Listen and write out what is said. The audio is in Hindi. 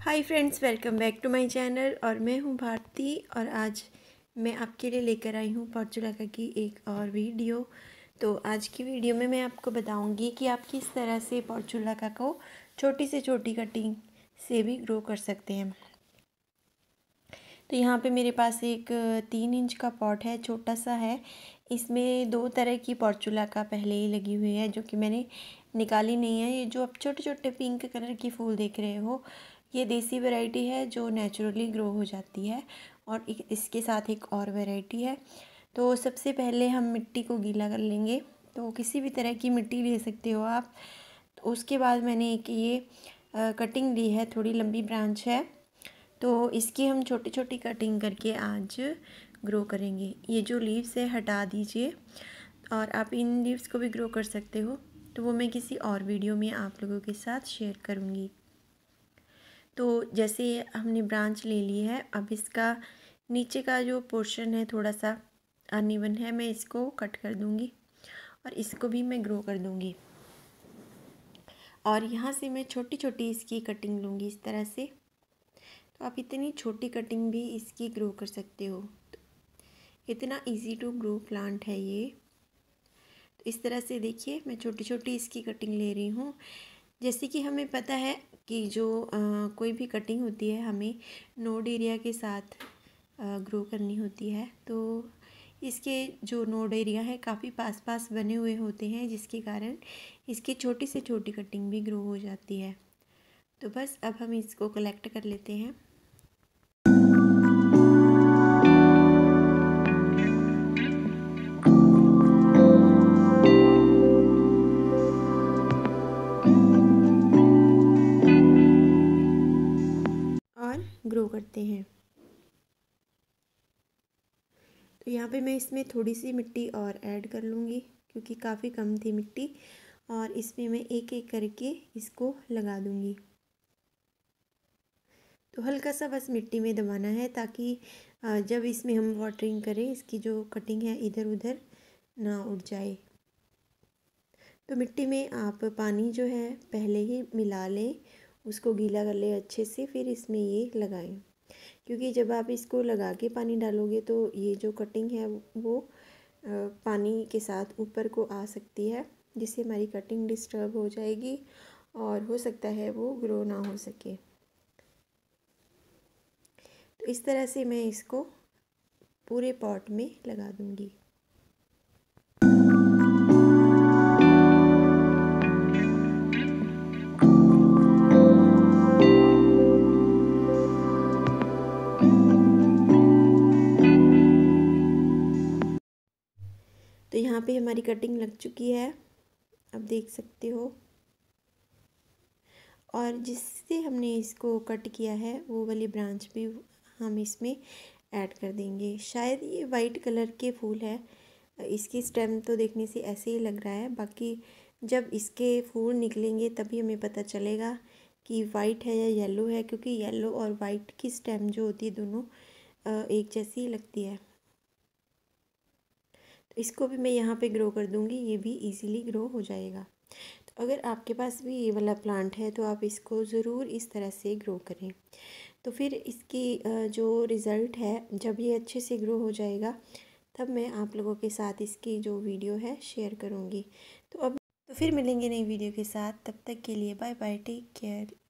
hi friends welcome back to my channel और मैं हूं भारती और आज मैं आपके लिए लेकर आई हूं पॉर्चुलाका की एक और वीडियो तो आज की वीडियो में मैं आपको बताऊंगी कि आप किस तरह से पॉर्चुलाका को छोटी से छोटी कटिंग से भी ग्रो कर सकते हैं तो यहाँ पे मेरे पास एक तीन इंच का पॉट है छोटा सा है इसमें दो तरह की पॉर्चुला का पहले ही लगी हुई है जो कि मैंने निकाली नहीं है ये जो आप छोटे छोटे पिंक कलर की फूल देख रहे हो ये देसी वैरायटी है जो नेचुरली ग्रो हो जाती है और इसके साथ एक और वैरायटी है तो सबसे पहले हम मिट्टी को गीला कर लेंगे तो किसी भी तरह की मिट्टी ले सकते हो आप तो उसके बाद मैंने एक ये कटिंग ली है थोड़ी लंबी ब्रांच है तो इसकी हम छोटी छोटी कटिंग करके आज ग्रो करेंगे ये जो लीव्स है हटा दीजिए और आप इन लीव्स को भी ग्रो कर सकते हो तो वो मैं किसी और वीडियो में आप लोगों के साथ शेयर करूँगी तो जैसे हमने ब्रांच ले ली है अब इसका नीचे का जो पोर्शन है थोड़ा सा अनइवन है मैं इसको कट कर दूँगी और इसको भी मैं ग्रो कर दूँगी और यहाँ से मैं छोटी छोटी इसकी कटिंग लूँगी इस तरह से तो आप इतनी छोटी कटिंग भी इसकी ग्रो कर सकते हो तो इतना इजी टू ग्रो प्लांट है ये तो इस तरह से देखिए मैं छोटी छोटी इसकी कटिंग ले रही हूँ जैसे कि हमें पता है कि जो आ, कोई भी कटिंग होती है हमें नोड एरिया के साथ ग्रो करनी होती है तो इसके जो नोड एरिया है काफ़ी पास पास बने हुए होते हैं जिसके कारण इसकी छोटी से छोटी कटिंग भी ग्रो हो जाती है तो बस अब हम इसको कलेक्ट कर लेते हैं ग्रो करते हैं तो यहाँ पे मैं इसमें थोड़ी सी मिट्टी और ऐड कर लूँगी क्योंकि काफ़ी कम थी मिट्टी और इसमें मैं एक एक करके इसको लगा दूँगी तो हल्का सा बस मिट्टी में दबाना है ताकि जब इसमें हम वाटरिंग करें इसकी जो कटिंग है इधर उधर ना उठ जाए तो मिट्टी में आप पानी जो है पहले ही मिला लें उसको गीला कर ले अच्छे से फिर इसमें ये लगाएं क्योंकि जब आप इसको लगा के पानी डालोगे तो ये जो कटिंग है वो पानी के साथ ऊपर को आ सकती है जिससे हमारी कटिंग डिस्टर्ब हो जाएगी और हो सकता है वो ग्रो ना हो सके तो इस तरह से मैं इसको पूरे पॉट में लगा दूँगी यहाँ पे हमारी कटिंग लग चुकी है आप देख सकते हो और जिससे हमने इसको कट किया है वो वाली ब्रांच भी हम इसमें ऐड कर देंगे शायद ये वाइट कलर के फूल है इसकी स्टेम तो देखने से ऐसे ही लग रहा है बाकी जब इसके फूल निकलेंगे तभी हमें पता चलेगा कि वाइट है या येलो है क्योंकि येलो और वाइट की स्टेम जो होती है दोनों एक जैसी लगती है इसको भी मैं यहाँ पे ग्रो कर दूँगी ये भी इजीली ग्रो हो जाएगा तो अगर आपके पास भी ये वाला प्लांट है तो आप इसको ज़रूर इस तरह से ग्रो करें तो फिर इसकी जो रिज़ल्ट है जब ये अच्छे से ग्रो हो जाएगा तब मैं आप लोगों के साथ इसकी जो वीडियो है शेयर करूँगी तो अब तो फिर मिलेंगे नई वीडियो के साथ तब तक के लिए बाय बाय टेक केयर